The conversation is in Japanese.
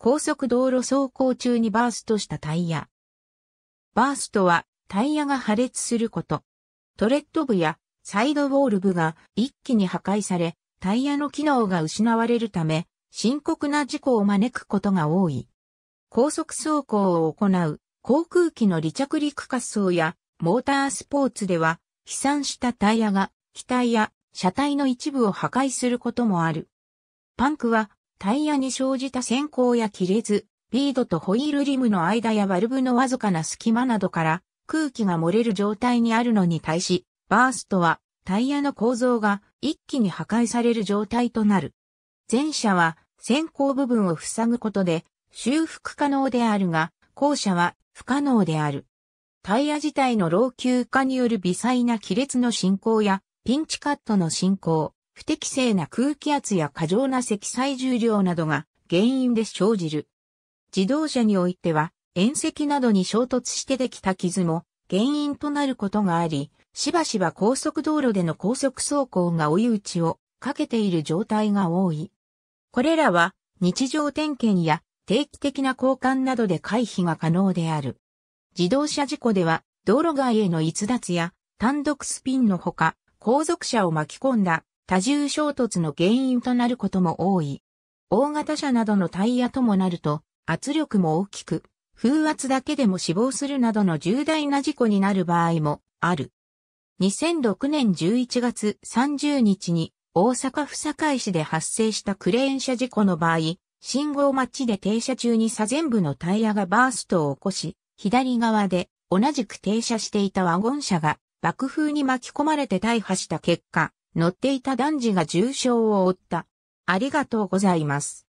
高速道路走行中にバーストしたタイヤ。バーストはタイヤが破裂すること。トレッド部やサイドウォール部が一気に破壊され、タイヤの機能が失われるため、深刻な事故を招くことが多い。高速走行を行う航空機の離着陸滑走やモータースポーツでは飛散したタイヤが機体や車体の一部を破壊することもある。パンクはタイヤに生じた先行や亀裂、ビードとホイールリムの間やバルブのわずかな隙間などから空気が漏れる状態にあるのに対し、バーストはタイヤの構造が一気に破壊される状態となる。前者は先行部分を塞ぐことで修復可能であるが、後者は不可能である。タイヤ自体の老朽化による微細な亀裂の進行やピンチカットの進行、不適正な空気圧や過剰な積載重量などが原因で生じる。自動車においては、縁石などに衝突してできた傷も原因となることがあり、しばしば高速道路での高速走行が追い打ちをかけている状態が多い。これらは日常点検や定期的な交換などで回避が可能である。自動車事故では道路外への逸脱や単独スピンのほか後続車を巻き込んだ多重衝突の原因となることも多い。大型車などのタイヤともなると、圧力も大きく、風圧だけでも死亡するなどの重大な事故になる場合もある。2006年11月30日に大阪府堺市で発生したクレーン車事故の場合、信号待ちで停車中に左前部のタイヤがバーストを起こし、左側で同じく停車していたワゴン車が爆風に巻き込まれて大破した結果、乗っていた男児が重傷を負った。ありがとうございます。